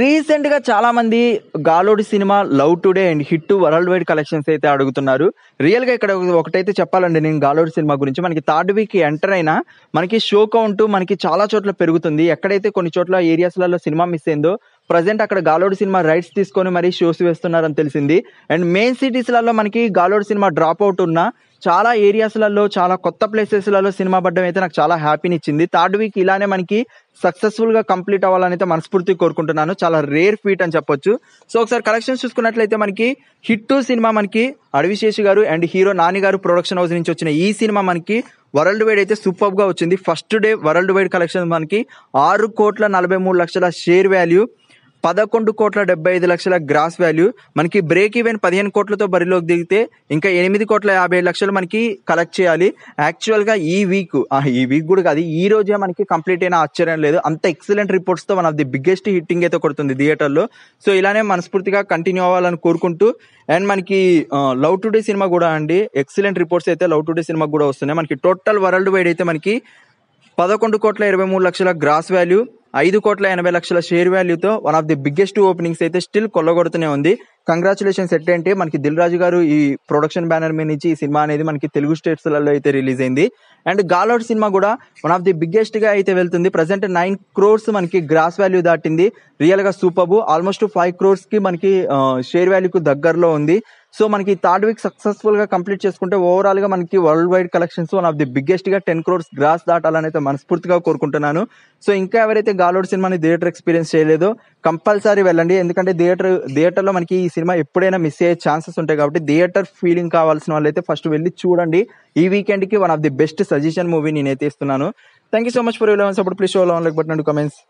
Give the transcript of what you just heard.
రీసెంట్గా చాలామంది గాలోడి సినిమా love today and hit world wide collections అయితే అడుగుతున్నారు రియల్గా ఇక్కడ ఒకటైతే చెప్పాలండి నేను గాలోడి సినిమా గురించి మనకి థర్డ్ వీక్ ఎంటర్ అయినా మనకి షో కౌంట్ మనకి చాలా చోట్ల పెరుగుతుంది ఎక్కడైతే కొన్ని చోట్ల ఏరియాస్లలో సినిమా మిస్ అయిందో ప్రజెంట్ అక్కడ గాలోడు సినిమా రైట్స్ తీసుకొని మరీ షోస్ వేస్తున్నారని తెలిసింది అండ్ మెయిన్ సిటీస్లలో మనకి గాలోడు సినిమా డ్రాప్ అవుట్ ఉన్న చాలా ఏరియాస్లలో చాలా కొత్త ప్లేసెస్లలో సినిమా పడ్డం అయితే నాకు చాలా హ్యాపీని ఇచ్చింది థర్డ్ వీక్ ఇలానే మనకి సక్సెస్ఫుల్గా కంప్లీట్ అవ్వాలని అయితే మనస్ఫూర్తి కోరుకుంటున్నాను చాలా రేర్ ఫీట్ అని చెప్పొచ్చు సో ఒకసారి కలెక్షన్స్ చూసుకున్నట్లయితే మనకి హిట్ సినిమా మనకి అడవిశేషి గారు అండ్ హీరో నాని గారు ప్రొడక్షన్ హౌస్ నుంచి వచ్చిన ఈ సినిమా మనకి వరల్డ్ వైడ్ అయితే సూపర్గా వచ్చింది first day world wide collection మనకి ఆరు కోట్ల నలభై మూడు లక్షల షేర్ వాల్యూ పదకొండు కోట్ల డెబ్బై ఐదు లక్షల గ్రాస్ వాల్యూ మనకి బ్రేక్ ఈవెన్ పదిహేను కోట్లతో బరిలోకి దిగితే ఇంకా ఎనిమిది కోట్ల యాభై లక్షలు మనకి కలెక్ట్ చేయాలి యాక్చువల్గా ఈ వీక్ ఈ వీక్ కూడా కాదు ఈ రోజే మనకి కంప్లీట్ అయిన ఆశ్చర్యం లేదు అంత ఎక్సలెంట్ రిపోర్ట్స్తో one of the biggest hitting అయితే కొడుతుంది థియేటర్లో సో ఇలానే మనస్ఫూర్తిగా కంటిన్యూ అవ్వాలని కోరుకుంటూ అండ్ మనకి లవ్ టుడే సినిమా కూడా అండి ఎక్సలెంట్ రిపోర్ట్స్ అయితే లవ్ టుడే సినిమా కూడా వస్తున్నాయి మనకి టోటల్ వరల్డ్ వైడ్ అయితే మనకి పదకొండు కోట్ల ఇరవై మూడు లక్షల గ్రాస్ వాల్యూ ఐదు కోట్ల ఎనభై లక్షల షేర్ వాల్యూతో one of the biggest openings అయితే స్టిల్ కొల్లగొడుతూనే ఉంది కంగ్రాచులేషన్స్ అంటే మనకి దిల్ రాజు గారు ఈ ప్రొడక్షన్ బ్యానర్ మీద నుంచి ఈ సినిమా అనేది మనకి తెలుగు స్టేట్స్లలో అయితే రిలీజ్ అయింది అండ్ గాలౌట్ సినిమా కూడా వన్ ఆఫ్ ది బిగ్గెస్ట్ గా అయితే వెళ్తుంది ప్రజెంట్ నైన్ క్రోర్స్ మనకి గ్రాస్ వాల్యూ దాటింది రియల్ గా సూపర్ ఆల్మోస్ట్ ఫైవ్ క్రోర్స్ కి మనకి షేర్ వాల్యూకు దగ్గరలో ఉంది సో మనకి థర్డ్ వీక్ సక్సెస్ఫుల్ గా కంప్లీట్ చేసుకుంటే ఓవరాల్ గా మనకి world wide collections one of the biggest గా టెన్ క్రోర్స్ గ్రాస్ దాటాలని అయితే మనస్ఫూర్తిగా కోరుకుంటున్నాను సో ఇంకా ఎవరైతే గాలోడ్ సినిమాని థియేటర్ ఎక్స్పీరియన్స్ చేయలేదో కంపల్సరీ వెళ్ళండి ఎందుకంటే థియేటర్ థియేటర్ లో మనకి ఈ సినిమా ఎప్పుడైనా మిస్ అయ్యే ఛాన్సెస్ ఉంటాయి కాబట్టి థియేటర్ ఫీలింగ్ కావాల్సిన వాళ్ళైతే ఫస్ట్ వెళ్ళి చూడండి ఈ వీకెండ్ కి one of the best suggestion movie నేనైతే ఇస్తున్నాను thank you so much for యూలవెన్స్ అప్పుడు please show like but and comments